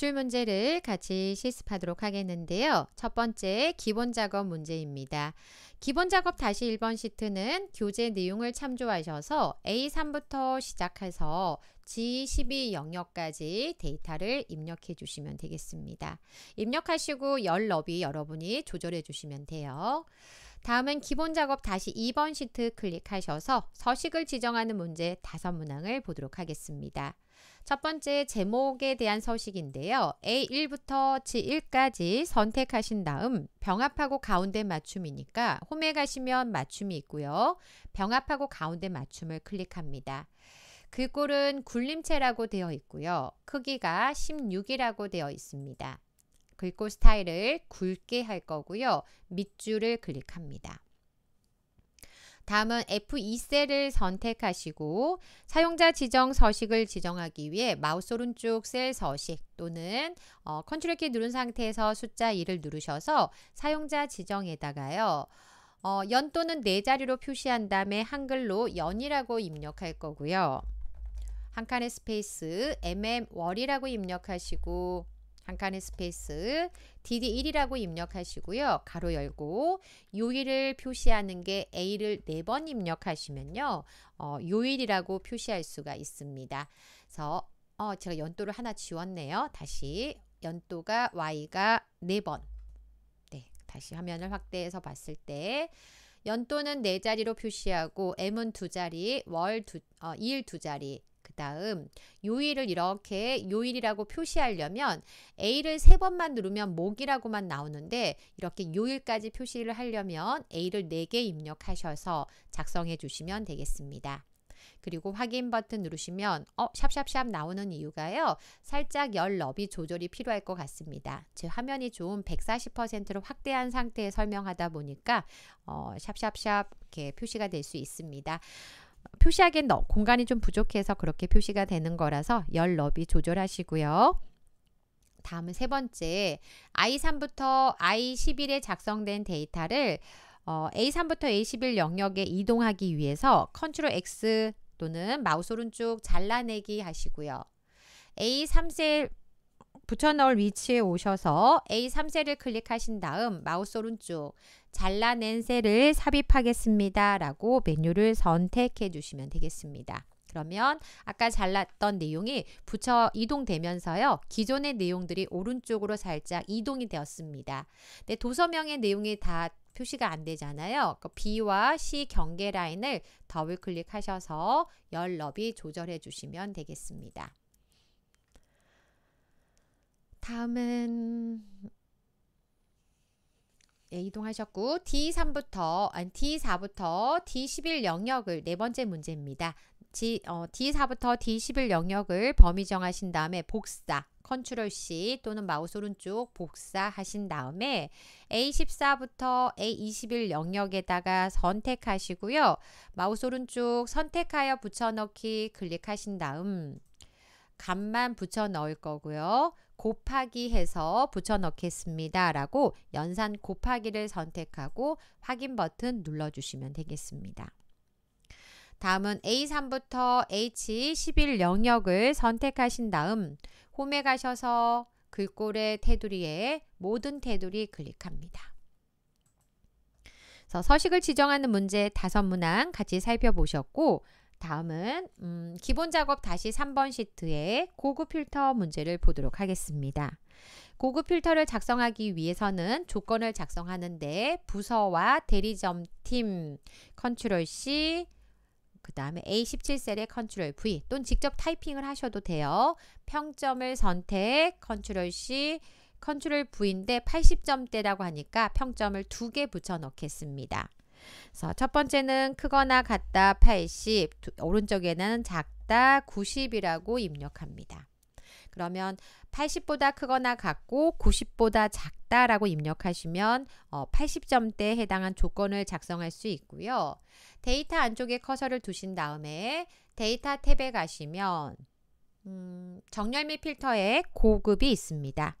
기출 문제를 같이 실습하도록 하겠는데요. 첫 번째 기본 작업 문제입니다. 기본 작업 다시 1번 시트는 교재 내용을 참조하셔서 A3부터 시작해서 G12 영역까지 데이터를 입력해 주시면 되겠습니다. 입력하시고 열 너비 여러분이 조절해 주시면 돼요. 다음은 기본 작업 다시 2번 시트 클릭하셔서 서식을 지정하는 문제 5문항을 보도록 하겠습니다. 첫 번째 제목에 대한 서식인데요. A1부터 G1까지 선택하신 다음 병합하고 가운데 맞춤이니까 홈에 가시면 맞춤이 있고요. 병합하고 가운데 맞춤을 클릭합니다. 글꼴은 그 굴림체라고 되어 있고요. 크기가 16이라고 되어 있습니다. 글꼴 스타일을 굵게 할 거고요. 밑줄을 클릭합니다. 다음은 F2셀을 선택하시고 사용자 지정 서식을 지정하기 위해 마우스 오른쪽 셀 서식 또는 어, 컨트롤 키 누른 상태에서 숫자 2를 누르셔서 사용자 지정에다가요. 어, 연 또는 네 자리로 표시한 다음에 한글로 연이라고 입력할 거고요. 한 칸의 스페이스 mm월이라고 입력하시고 한 칸의 스페이스 DD1이라고 입력하시고요. 가로 열고 요일을 표시하는 게 A를 네 번 입력하시면요. 어, 요일이라고 표시할 수가 있습니다. 그래서 어, 제가 연도를 하나 지웠네요. 다시 연도가 Y가 네번 네, 다시 화면을 확대해서 봤을 때 연도는 네 자리로 표시하고 M은 두 자리, 월 두, 어, 일 두 자리, 다음 요일을 이렇게 요일이라고 표시하려면 A를 세 번만 누르면 목이라고만 나오는데 이렇게 요일까지 표시를 하려면 A를 네 개 입력하셔서 작성해 주시면 되겠습니다. 그리고 확인 버튼 누르시면 어 샵샵샵 나오는 이유가요. 살짝 열 너비 조절이 필요할 것 같습니다. 제 화면이 좀1 4 0로 확대한 상태에 설명하다 보니까 어, 샵샵샵 이렇게 표시가 될 수 있습니다. 표시하기엔 너, 공간이 좀 부족해서 그렇게 표시가 되는 거라서 열 너비 조절하시고요. 다음은 세 번째, I3부터 I11에 작성된 데이터를 어, A3부터 A11 영역에 이동하기 위해서 컨트롤 X 또는 마우스 오른쪽 잘라내기 하시고요. A3셀 붙여 넣을 위치에 오셔서 A3셀을 클릭하신 다음 마우스 오른쪽 잘라낸 셀을 삽입하겠습니다. 라고 메뉴를 선택해 주시면 되겠습니다. 그러면 아까 잘랐던 내용이 붙여 이동되면서요. 기존의 내용들이 오른쪽으로 살짝 이동이 되었습니다. 근 도서명의 내용이 다 표시가 안 되잖아요. 그러니까 B와 C 경계 라인을 더블 클릭하셔서 열 너비 조절해 주시면 되겠습니다. 다음은 예, 이동하셨고 D3부터 아니 D4부터 D11 영역을 네 번째 문제입니다. D, 어, D4부터 D11 영역을 범위 정하신 다음에 복사 컨트롤 C 또는 마우스 오른쪽 복사하신 다음에 A14부터 A21 영역에다가 선택하시고요. 마우스 오른쪽 선택하여 붙여넣기 클릭하신 다음 값만 붙여넣을 거고요. 곱하기 해서 붙여 넣겠습니다. 라고 연산 곱하기를 선택하고 확인 버튼 눌러주시면 되겠습니다. 다음은 A3부터 H11 영역을 선택하신 다음 홈에 가셔서 글꼴의 테두리에 모든 테두리 클릭합니다. 서식을 지정하는 문제 다섯 문항 같이 살펴보셨고 다음은 음, 기본 작업 다시 3번 시트에 고급 필터 문제를 보도록 하겠습니다. 고급 필터를 작성하기 위해서는 조건을 작성하는데 부서와 대리점 팀 컨트롤 C 그 다음에 a 1 7셀의 컨트롤 V 또는 직접 타이핑을 하셔도 돼요. 평점을 선택 컨트롤 C 컨트롤 V인데 80점대라고 하니까 평점을 두 개 붙여 넣겠습니다. 그래서 첫 번째는 크거나 같다 80, 두, 오른쪽에는 작다 90이라고 입력합니다. 그러면 80보다 크거나 같고 90보다 작다라고 입력하시면 어, 80점대에 해당한 조건을 작성할 수 있고요. 데이터 안쪽에 커서를 두신 다음에 데이터 탭에 가시면 음, 정렬 및 필터에 고급이 있습니다.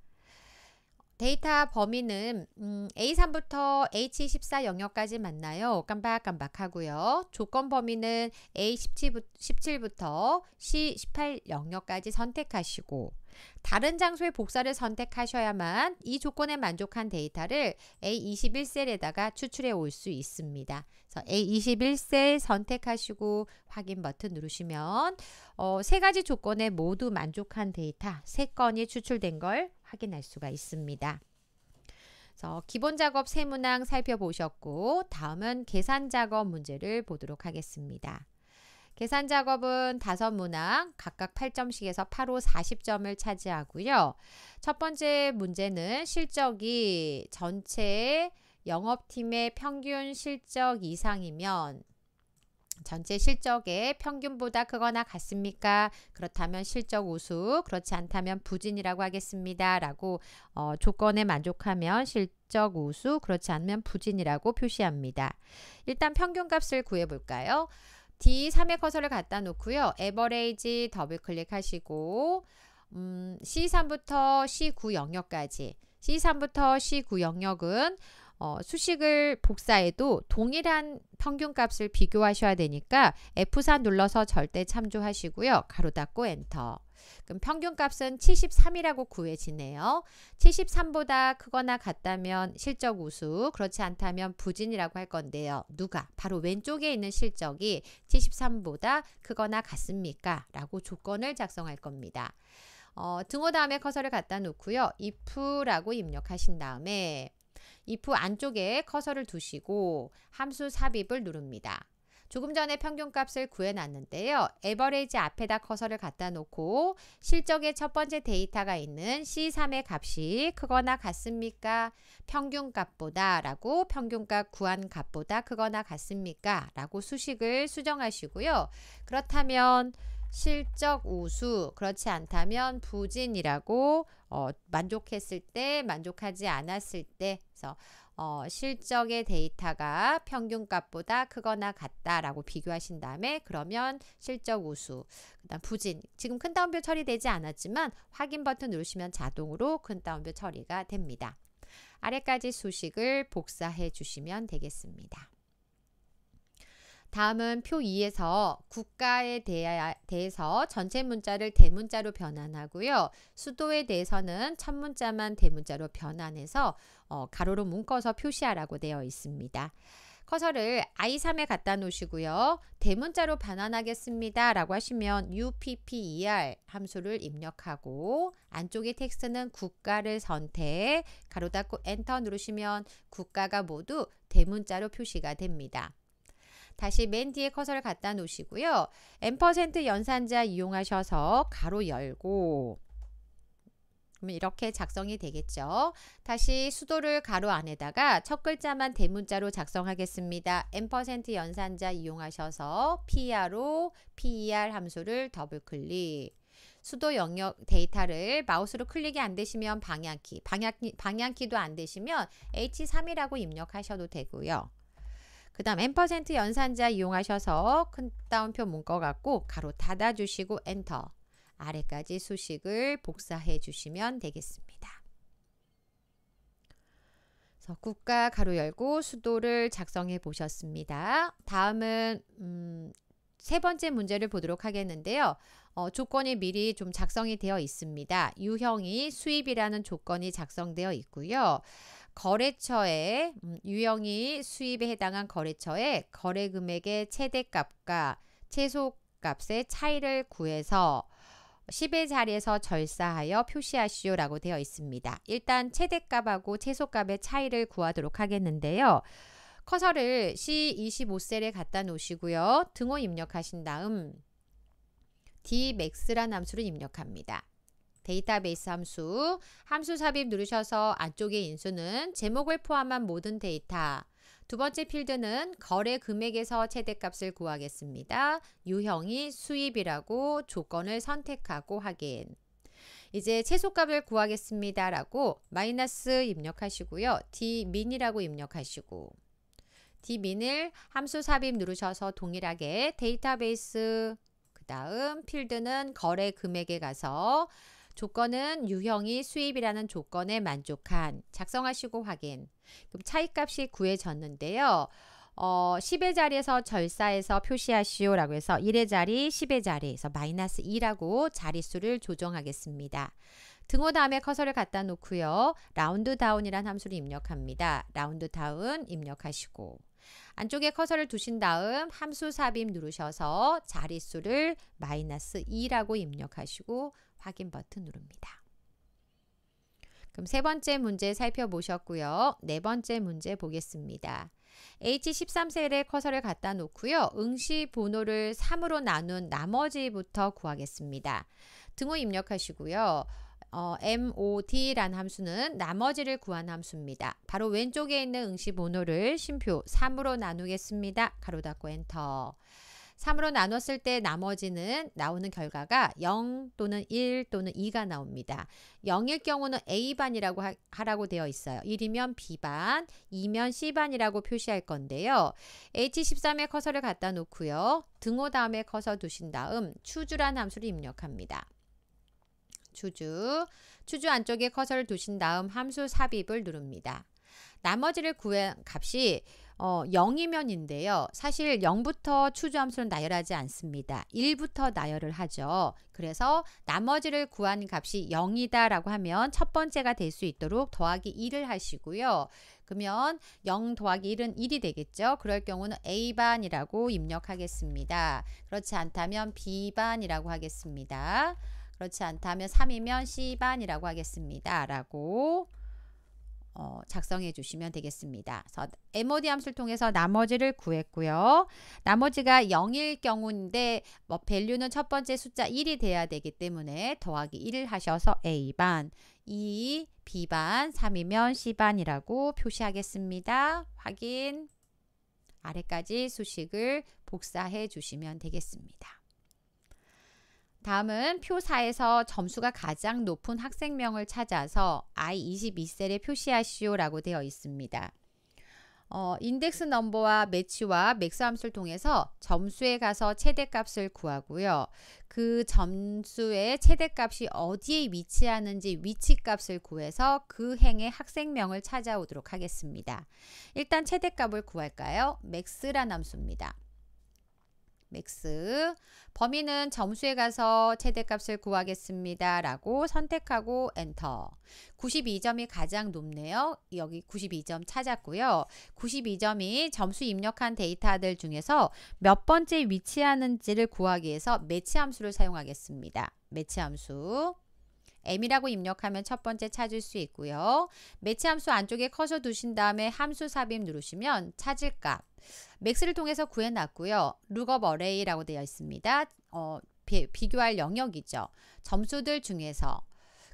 데이터 범위는 음, A3부터 H14 영역까지 맞나요 깜박깜박 하고요. 조건 범위는 A17부터 C18 영역까지 선택하시고 다른 장소의 복사를 선택하셔야만 이 조건에 만족한 데이터를 A21셀에다가 추출해 올 수 있습니다. 그래서 A21셀 선택하시고 확인 버튼 누르시면 어, 세 가지 조건에 모두 만족한 데이터 세 건이 추출된 걸 확인할 수가 있습니다. 그래서 기본 작업 세 문항 살펴보셨고 다음은 계산 작업 문제를 보도록 하겠습니다. 계산 작업은 다섯 문항 각각 8점씩에서 8호 40점을 차지하고요. 첫 번째 문제는 실적이 전체 영업팀의 평균 실적 이상이면 전체 실적의 평균보다 크거나 같습니까? 그렇다면 실적 우수, 그렇지 않다면 부진이라고 하겠습니다. 라고 어, 조건에 만족하면 실적 우수, 그렇지 않으면 부진이라고 표시합니다. 일단 평균값을 구해볼까요? D3의 커서를 갖다 놓고요. 에버레이지 더블 클릭하시고 음, C3부터 C9 영역까지 C3부터 C9 영역은 어, 수식을 복사해도 동일한 평균값을 비교하셔야 되니까 F4 눌러서 절대 참조하시고요. 가로 닫고 엔터. 그럼 평균값은 73이라고 구해지네요. 73보다 크거나 같다면 실적 우수, 그렇지 않다면 부진이라고 할 건데요. 누가? 바로 왼쪽에 있는 실적이 73보다 크거나 같습니까? 라고 조건을 작성할 겁니다. 어, 등호 다음에 커서를 갖다 놓고요. if라고 입력하신 다음에 if 안쪽에 커서를 두시고 함수 삽입을 누릅니다. 조금 전에 평균값을 구해놨는데요. 에버레이지 앞에다 커서를 갖다 놓고 실적의 첫 번째 데이터가 있는 C3의 값이 크거나 같습니까? 평균값보다 라고 평균값 구한 값보다 크거나 같습니까? 라고 수식을 수정하시고요. 그렇다면 실적 우수, 그렇지 않다면 부진이라고 어, 만족했을 때, 만족하지 않았을 때, 그래서 어, 실적의 데이터가 평균값보다 크거나 같다라고 비교하신 다음에 그러면 실적 우수, 그다음 부진. 지금 큰 따옴표 처리되지 않았지만 확인 버튼 누르시면 자동으로 큰 따옴표 처리가 됩니다. 아래까지 수식을 복사해 주시면 되겠습니다. 다음은 표 2에서 국가에 대해서 전체 문자를 대문자로 변환하고요. 수도에 대해서는 첫 문자만 대문자로 변환해서 어, 가로로 묶어서 표시하라고 되어 있습니다. 커서를 i3에 갖다 놓으시고요. 대문자로 변환하겠습니다. 라고 하시면 upper 함수를 입력하고 안쪽의 텍스트는 국가를 선택 가로 닫고 엔터 누르시면 국가가 모두 대문자로 표시가 됩니다. 다시 맨 뒤에 커서를 갖다 놓으시고요. 앰 연산자 이용하셔서 가로 열고 그러면 이렇게 작성이 되겠죠. 다시 수도를 가로 안에다가 첫 글자만 대문자로 작성하겠습니다. 앰 연산자 이용하셔서 PR로 PER 함수를 더블 클릭. 수도 영역 데이터를 마우스로 클릭이 안 되시면 방향키, 방향 방향키도 안 되시면 H3이라고 입력하셔도 되고요. 그 다음 n% 연산자 이용하셔서 큰 따옴표 문거 갖고 가로 닫아주시고 엔터 아래까지 수식을 복사해 주시면 되겠습니다. 그래서 국가 가로 열고 수도를 작성해 보셨습니다. 다음은 음, 세 번째 문제를 보도록 하겠는데요. 어, 조건이 미리 좀 작성이 되어 있습니다. 유형이 수입이라는 조건이 작성되어 있고요. 거래처에 음, 유형이 수입에 해당한 거래처에 거래 금액의 최대값과 최소값의 차이를 구해서 10의 자리에서 절사하여 표시하시오 라고 되어 있습니다. 일단 최대값하고 최소값의 차이를 구하도록 하겠는데요. 커서를 C25셀에 갖다 놓으시고요. 등호 입력하신 다음 d 맥스라는 함수를 입력합니다. 데이터베이스 함수, 함수 삽입 누르셔서 안쪽에 인수는 제목을 포함한 모든 데이터, 두 번째 필드는 거래 금액에서 최대값을 구하겠습니다. 유형이 수입이라고 조건을 선택하고 확인. 이제 최소값을 구하겠습니다. 라고 마이너스 입력하시고요. dmin이라고 입력하시고 dmin을 함수 삽입 누르셔서 동일하게 데이터베이스 그 다음 필드는 거래 금액에 가서 조건은 유형이 수입이라는 조건에 만족한 작성하시고 확인. 그럼 차이값이 구해졌는데요. 어, 10의 자리에서 절사해서 표시하시오 라고 해서 1의 자리, 10의 자리에서 마이너스 2라고 자릿수를 조정하겠습니다. 등호 다음에 커서를 갖다 놓고요. 라운드 다운이란 함수를 입력합니다. 라운드 다운 입력하시고 안쪽에 커서를 두신 다음 함수 삽입 누르셔서 자릿수를 마이너스 2라고 입력하시고 확인 버튼 누릅니다. 그럼 세 번째 문제 살펴보셨고요. 네 번째 문제 보겠습니다. H13셀에 커서를 갖다 놓고요. 응시 번호를 3으로 나눈 나머지부터 구하겠습니다. 등호 입력하시고요. 어, mod란 함수는 나머지를 구한 함수입니다. 바로 왼쪽에 있는 응시 번호를 심표 3으로 나누겠습니다. 가로 닫고 엔터. 3으로 나눴을 때 나머지는 나오는 결과가 0 또는 1 또는 2가 나옵니다. 0일 경우는 A반이라고 하라고 되어 있어요. 1이면 B반, 2면 C반이라고 표시할 건데요. H13에 커서를 갖다 놓고요. 등호 다음에 커서 두신 다음 추주란 함수를 입력합니다. 추주, 추주 안쪽에 커서를 두신 다음 함수 삽입을 누릅니다. 나머지를 구한 값이 어, 0이면인데요. 사실 0부터 추주함수는 나열하지 않습니다. 1부터 나열을 하죠. 그래서 나머지를 구한 값이 0이다 라고 하면 첫 번째가 될 수 있도록 더하기 1을 하시고요. 그러면 0 더하기 1은 1이 되겠죠. 그럴 경우는 A반이라고 입력하겠습니다. 그렇지 않다면 B반이라고 하겠습니다. 그렇지 않다면 3이면 C반이라고 하겠습니다. 라고 어, 작성해 주시면 되겠습니다. 그래서 MOD 함수를 통해서 나머지를 구했고요. 나머지가 0일 경우인데 뭐 밸류는 첫 번째 숫자 1이 돼야 되기 때문에 더하기 1을 하셔서 A반, 2, e, B반, 3이면 C반이라고 표시하겠습니다. 확인. 아래까지 수식을 복사해 주시면 되겠습니다. 다음은 표 4에서 점수가 가장 높은 학생명을 찾아서 I22셀에 표시하시오 라고 되어 있습니다. 어, 인덱스 넘버와 매치와 맥스 함수를 통해서 점수에 가서 최대값을 구하고요. 그 점수의 최대값이 어디에 위치하는지 위치값을 구해서 그 행의 학생명을 찾아오도록 하겠습니다. 일단 최대값을 구할까요? 맥스란 함수입니다. 맥스 범위는 점수에 가서 최대값을 구하겠습니다. 라고 선택하고 엔터 92점이 가장 높네요. 여기 92점 찾았고요. 92점이 점수 입력한 데이터들 중에서 몇 번째 위치하는지를 구하기 위해서 매치 함수를 사용하겠습니다. 매치 함수 m이라고 입력하면 첫 번째 찾을 수 있고요. 매치 함수 안쪽에 커서 두신 다음에 함수 삽입 누르시면 찾을 값. 맥스를 통해서 구해놨고요. 룩업 어레이라고 되어 있습니다. 어, 비, 비교할 영역이죠. 점수들 중에서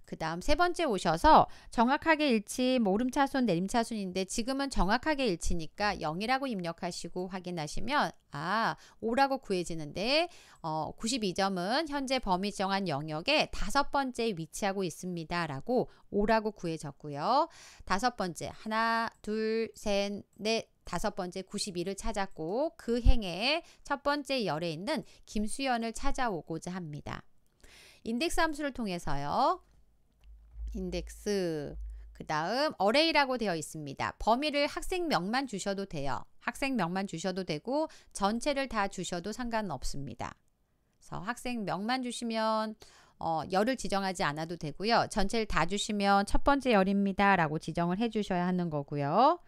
그 다음 세 번째 오셔서 정확하게 일치 모름차순 뭐 내림차순인데 지금은 정확하게 일치니까 0이라고 입력하시고 확인하시면 아 5라고 구해지는데 어, 92점은 현재 범위 정한 영역에 다섯 번째 위치하고 있습니다. 라고 5라고 구해졌고요. 다섯 번째 하나 둘 셋 넷 다섯 번째 92를 찾았고 그행에첫 번째 열에 있는 김수현을 찾아오고자 합니다. 인덱스 함수를 통해서요. 인덱스 그 다음 어레이라고 되어 있습니다. 범위를 학생명만 주셔도 돼요. 학생명만 주셔도 되고 전체를 다 주셔도 상관없습니다. 그래서 학생명만 주시면 어, 열을 지정하지 않아도 되고요. 전체를 다 주시면 첫 번째 열입니다. 라고 지정을 해주셔야 하는 거고요.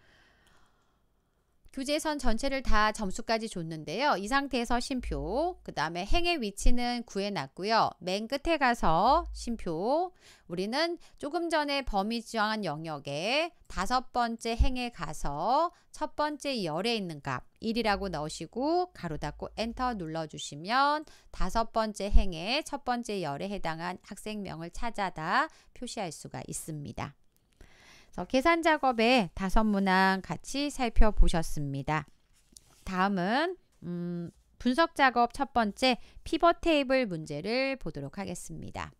교재선 전체를 다 점수까지 줬는데요. 이 상태에서 심표, 그 다음에 행의 위치는 구해놨고요. 맨 끝에 가서 심표, 우리는 조금 전에 범위 지정한 영역에 다섯 번째 행에 가서 첫 번째 열에 있는 값 1이라고 넣으시고 가로 닫고 엔터 눌러주시면 다섯 번째 행에 첫 번째 열에 해당한 학생명을 찾아다 표시할 수가 있습니다. 계산 작업에 다섯 문항 같이 살펴보셨습니다. 다음은 음, 분석 작업 첫 번째 피벗 테이블 문제를 보도록 하겠습니다.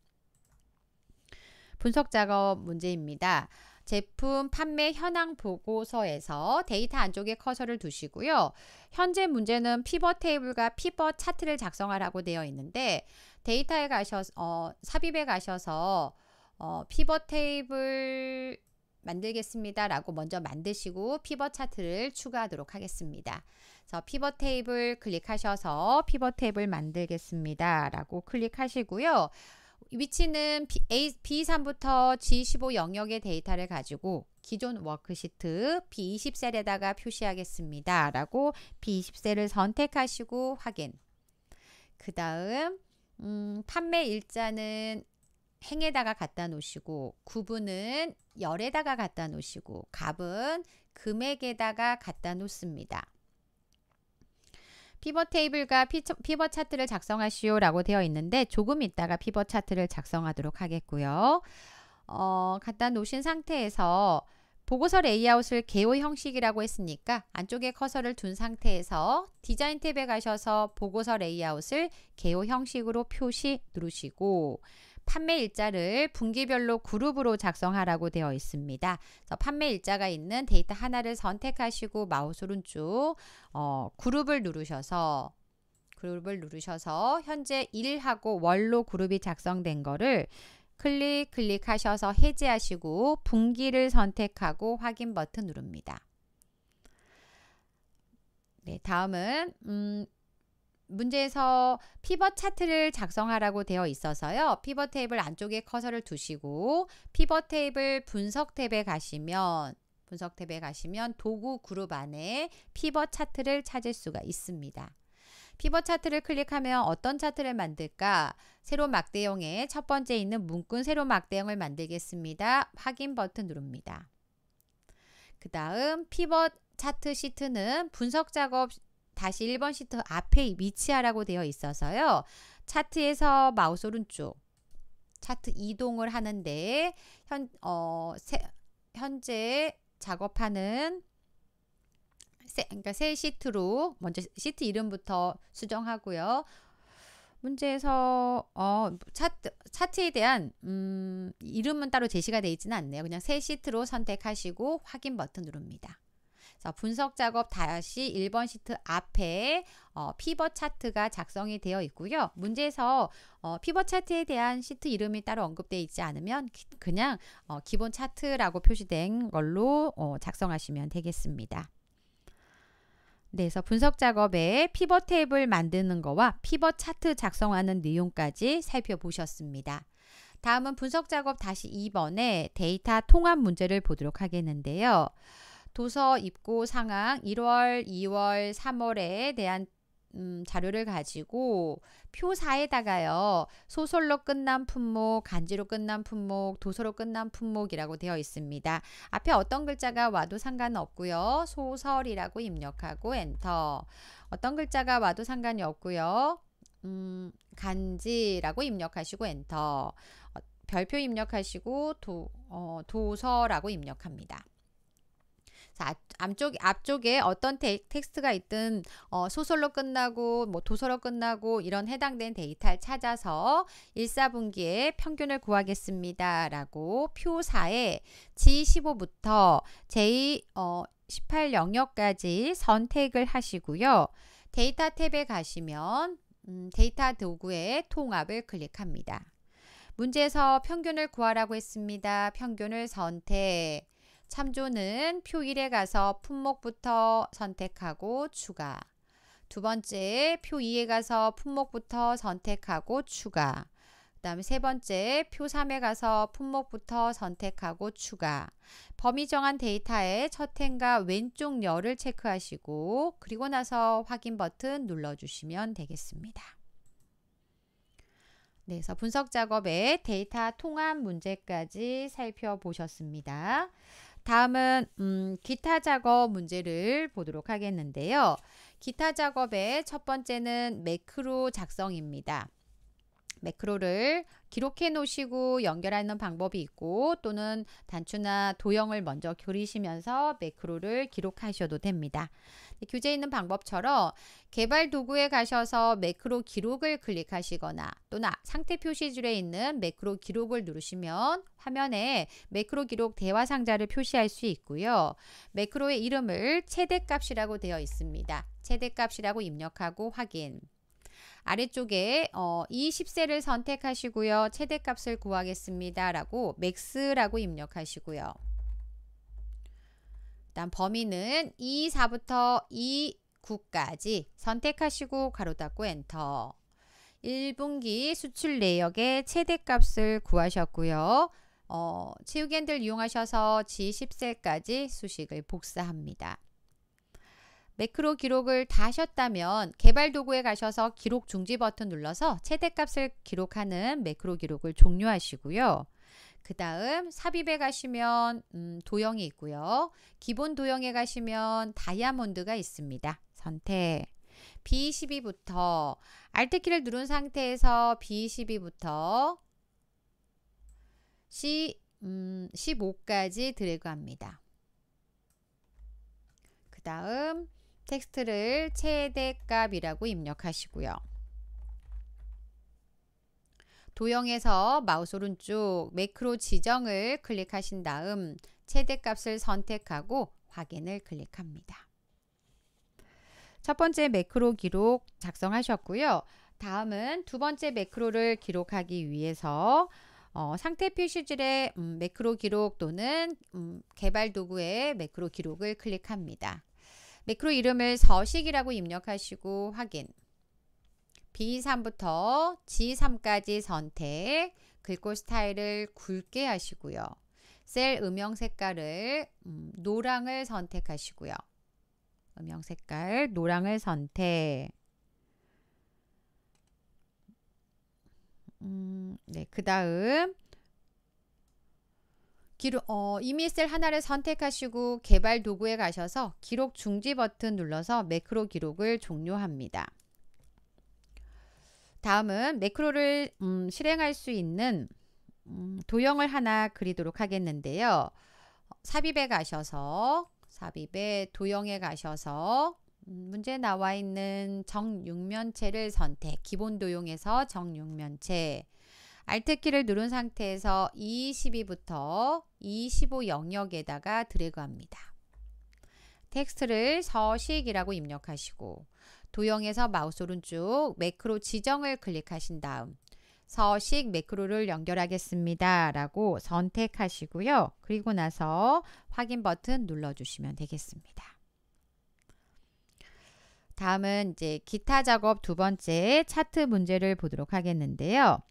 분석 작업 문제입니다. 제품 판매 현황 보고서에서 데이터 안쪽에 커서를 두시고요. 현재 문제는 피벗 테이블과 피벗 차트를 작성하라고 되어 있는데 데이터에 가셔서 어, 삽입에 가셔서 어, 피벗 테이블 만들겠습니다. 라고 먼저 만드시고 피벗 차트를 추가하도록 하겠습니다. 그래서 피벗 테이블 클릭하셔서 피벗 테이블 만들겠습니다. 라고 클릭하시고요. 위치는 B, B3부터 G15 영역의 데이터를 가지고 기존 워크시트 B20셀에다가 표시하겠습니다. 라고 B20셀을 선택하시고 확인. 그 다음 음, 판매 일자는 행에다가 갖다 놓으시고 구분은 열에다가 갖다 놓으시고 갑은 금액에다가 갖다 놓습니다. 피벗 테이블과 피벗 차트를 작성하시오 라고 되어 있는데 조금 있다가 피벗 차트를 작성하도록 하겠고요. 어, 갖다 놓으신 상태에서 보고서 레이아웃을 개요 형식이라고 했으니까 안쪽에 커서를 둔 상태에서 디자인 탭에 가셔서 보고서 레이아웃을 개요 형식으로 표시 누르시고 판매 일자를 분기별로 그룹으로 작성하라고 되어 있습니다. 판매 일자가 있는 데이터 하나를 선택하시고 마우스 오른쪽 어, 그룹을 누르셔서 그룹을 누르셔서 현재 일하고 월로 그룹이 작성된 거를 클릭 클릭하셔서 해제하시고 분기를 선택하고 확인 버튼 누릅니다. 네, 다음은 음, 문제에서 피벗 차트를 작성하라고 되어 있어서요. 피벗 테이블 안쪽에 커서를 두시고 피벗 테이블 분석 탭에 가시면 분석 탭에 가시면 도구 그룹 안에 피벗 차트를 찾을 수가 있습니다. 피벗 차트를 클릭하면 어떤 차트를 만들까? 세로 막대형의 첫 번째 있는 문구 세로 막대형을 만들겠습니다. 확인 버튼 누릅니다. 그 다음 피벗 차트 시트는 분석 작업 다시 1번 시트 앞에 위치하라고 되어 있어서요. 차트에서 마우스 오른쪽 차트 이동을 하는데 현, 어, 세, 현재 작업하는 세, 그러니까 새 시트로 먼저 시트 이름부터 수정하고요. 문제에서 어, 차트, 차트에 대한 음, 이름은 따로 제시가 되어 있지는 않네요. 그냥 새 시트로 선택하시고 확인 버튼 누릅니다. 자, 분석 작업 다시 1번 시트 앞에 어, 피벗 차트가 작성이 되어 있고요. 문제에서 어, 피벗 차트에 대한 시트 이름이 따로 언급되어 있지 않으면 기, 그냥 어, 기본 차트라고 표시된 걸로 어, 작성하시면 되겠습니다. 네, 그래서 분석 작업에 피벗 테이블 만드는 거와 피벗 차트 작성하는 내용까지 살펴보셨습니다. 다음은 분석 작업 다시 2번에 데이터 통합 문제를 보도록 하겠는데요. 도서 입고 상황 1월, 2월, 3월에 대한 음, 자료를 가지고 표사에다가요 소설로 끝난 품목, 간지로 끝난 품목, 도서로 끝난 품목이라고 되어 있습니다. 앞에 어떤 글자가 와도 상관없고요. 소설이라고 입력하고 엔터. 어떤 글자가 와도 상관이 없고요. 음, 간지라고 입력하시고 엔터. 어, 별표 입력하시고 도, 어, 도서라고 입력합니다. 자, 앞쪽, 앞쪽에 어떤 테, 텍스트가 있든 어, 소설로 끝나고 뭐 도서로 끝나고 이런 해당된 데이터를 찾아서 1사분기에 평균을 구하겠습니다. 라고 표 4에 G15부터 J18 어, 영역까지 선택을 하시고요. 데이터 탭에 가시면 음, 데이터 도구의 통합을 클릭합니다. 문제에서 평균을 구하라고 했습니다. 평균을 선택. 참조는 표 1에 가서 품목부터 선택하고 추가. 두 번째, 표 2에 가서 품목부터 선택하고 추가. 그 다음에 세 번째, 표 3에 가서 품목부터 선택하고 추가. 범위 정한 데이터의 첫 행과 왼쪽 열을 체크하시고 그리고 나서 확인 버튼 눌러주시면 되겠습니다. 네, 그래서 분석 작업의 데이터 통합 문제까지 살펴보셨습니다. 다음은 음, 기타 작업 문제를 보도록 하겠는데요. 기타 작업의 첫 번째는 매크로 작성입니다. 매크로를 기록해 놓으시고 연결하는 방법이 있고 또는 단추나 도형을 먼저 그리시면서 매크로를 기록하셔도 됩니다. 교재에 있는 방법처럼 개발 도구에 가셔서 매크로 기록을 클릭하시거나 또는 상태 표시 줄에 있는 매크로 기록을 누르시면 화면에 매크로 기록 대화 상자를 표시할 수 있고요. 매크로의 이름을 최대값이라고 되어 있습니다. 최대값이라고 입력하고 확인. 아래쪽에 어, 이0세를 선택하시고요. 최대값을 구하겠습니다. 라고 맥스라고 입력하시고요. 일단 범위는 2, 4부터 2, 9까지 선택하시고 가로 닫고 엔터 1분기 수출 내역의 최대값을 구하셨고요. 어, 치우기 핸들 이용하셔서 G10셀까지 수식을 복사합니다. 매크로 기록을 다 하셨다면 개발 도구에 가셔서 기록 중지 버튼 눌러서 최대값을 기록하는 매크로 기록을 종료하시고요. 그 다음 삽입에 가시면 음, 도형이 있고요. 기본 도형에 가시면 다이아몬드가 있습니다. 선택. B12부터 Alt키를 누른 상태에서 B12부터 C, 음, 15까지 드래그합니다. 그 다음 텍스트를 최대값이라고 입력하시고요. 도형에서 마우스 오른쪽 매크로 지정을 클릭하신 다음 최대값을 선택하고 확인을 클릭합니다. 첫 번째 매크로 기록 작성하셨고요. 다음은 두 번째 매크로를 기록하기 위해서 어, 상태 표시질의 음, 매크로 기록 또는 음, 개발 도구의 매크로 기록을 클릭합니다. 매크로 이름을 서식이라고 입력하시고 확인. B3부터 G3까지 선택, 글꼴 스타일을 굵게 하시고요. 셀 음영 색깔을 음, 노랑을 선택하시고요. 음영 색깔 노랑을 선택. 음, 네, 그 다음 어, 이미 셀 하나를 선택하시고 개발 도구에 가셔서 기록 중지 버튼 눌러서 매크로 기록을 종료합니다. 다음은 매크로를 음, 실행할 수 있는 음, 도형을 하나 그리도록 하겠는데요. 삽입에 가셔서 삽입에 도형에 가셔서 음, 문제 나와 있는 정육면체를 선택 기본 도형에서 정육면체 알트키를 누른 상태에서 212부터 215 영역에다가 드래그합니다. 텍스트를 서식이라고 입력하시고 도형에서 마우스 오른쪽 매크로 지정을 클릭하신 다음 서식 매크로를 연결하겠습니다. 라고 선택하시고요. 그리고 나서 확인 버튼 눌러주시면 되겠습니다. 다음은 이제 기타 작업 두 번째 차트 문제를 보도록 하겠는데요.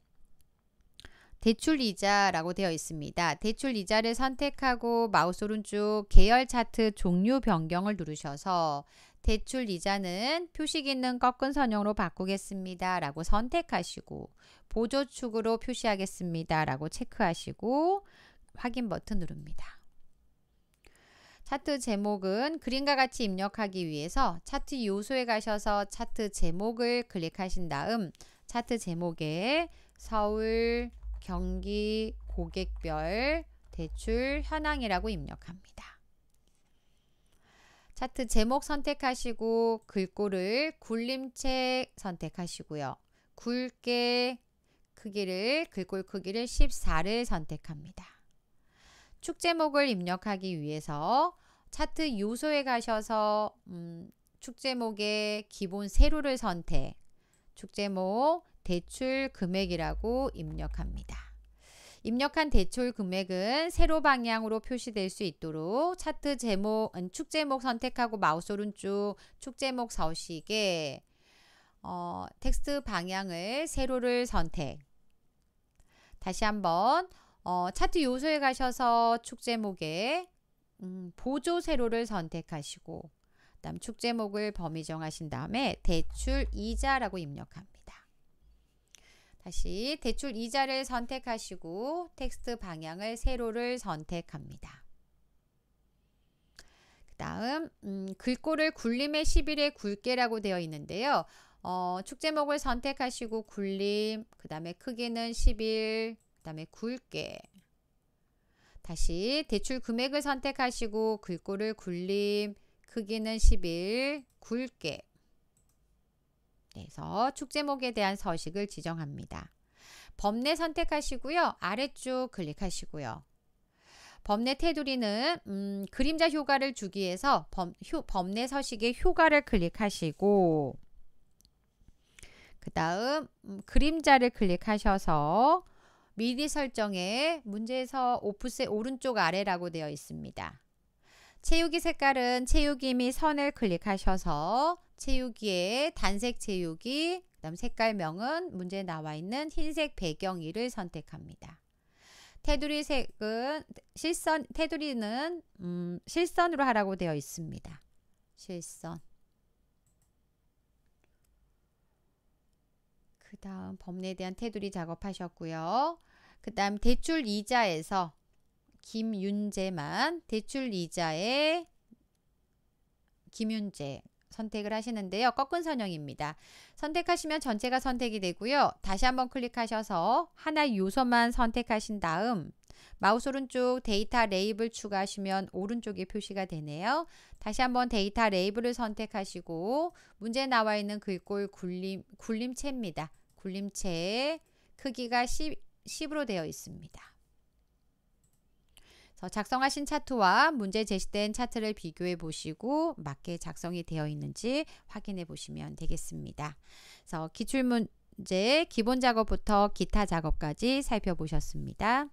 대출 이자라고 되어 있습니다. 대출 이자를 선택하고 마우스 오른쪽 계열 차트 종류 변경을 누르셔서 대출 이자는 표식 있는 꺾은 선형으로 바꾸겠습니다. 라고 선택하시고 보조축으로 표시하겠습니다. 라고 체크하시고 확인 버튼 누릅니다. 차트 제목은 그림과 같이 입력하기 위해서 차트 요소에 가셔서 차트 제목을 클릭하신 다음 차트 제목에 서울, 경기, 고객별, 대출 현황이라고 입력합니다. 차트 제목 선택하시고 글꼴을 굴림체 선택하시고요. 굵게 크기를 글꼴 크기를 14를 선택합니다. 축 제목을 입력하기 위해서 차트 요소에 가셔서 음, 축 제목의 기본 세로를 선택 축 제목 대출 금액이라고 입력합니다. 입력한 대출 금액은 세로 방향으로 표시될 수 있도록 차트 제목, 음, 축 제목 선택하고 마우스 오른쪽 축 제목 서식에 어, 텍스트 방향을 세로를 선택. 다시 한번 어, 차트 요소에 가셔서 축 제목에 음, 보조 세로를 선택하시고 그다음 축 제목을 범위 정하신 다음에 대출 이자라고 입력합니다. 다시 대출 이자를 선택하시고 텍스트 방향을 세로를 선택합니다. 그 다음 음, 글꼴을 굴림의 1 0의 굵게라고 되어 있는데요. 어, 축제목을 선택하시고 굴림, 그 다음에 크기는 1 0그 다음에 굵게. 다시 대출 금액을 선택하시고 글꼴을 굴림, 크기는 1 0 굵게. 상에서 축제목에 대한 서식을 지정합니다. 범례 선택하시고요. 아래쪽 클릭하시고요. 범례 테두리는 음, 그림자 효과를 주기 위해서 범, 효, 범례 서식의 효과를 클릭하시고 그 다음 음, 그림자를 클릭하셔서 미리 설정에 문제에서 오프셋 오른쪽 아래라고 되어 있습니다. 채우기 색깔은 채우기 및 선을 클릭하셔서 채우기에 단색 채우기, 그 다음 색깔명은 문제에 나와 있는 흰색 배경이를 선택합니다. 테두리 색은 실선 테두리는 음, 실선으로 하라고 되어 있습니다. 실선. 그 다음 범례에 대한 테두리 작업하셨고요. 그 다음 대출 이자에서 김윤재만 대출 이자에 김윤재 선택을 하시는데요. 꺾은 선형입니다. 선택하시면 전체가 선택이 되고요. 다시 한번 클릭하셔서 하나 요소만 선택하신 다음 마우스 오른쪽 데이터 레이블 추가하시면 오른쪽에 표시가 되네요. 다시 한번 데이터 레이블을 선택하시고 문제 나와 있는 글꼴 굴림, 굴림체입니다. 굴림체 크기가 10, 10으로 되어 있습니다. 그래서 작성하신 차트와 문제 제시된 차트를 비교해 보시고 맞게 작성이 되어 있는지 확인해 보시면 되겠습니다. 그래서 기출문 제 기본 작업부터 기타 작업까지 살펴보셨습니다.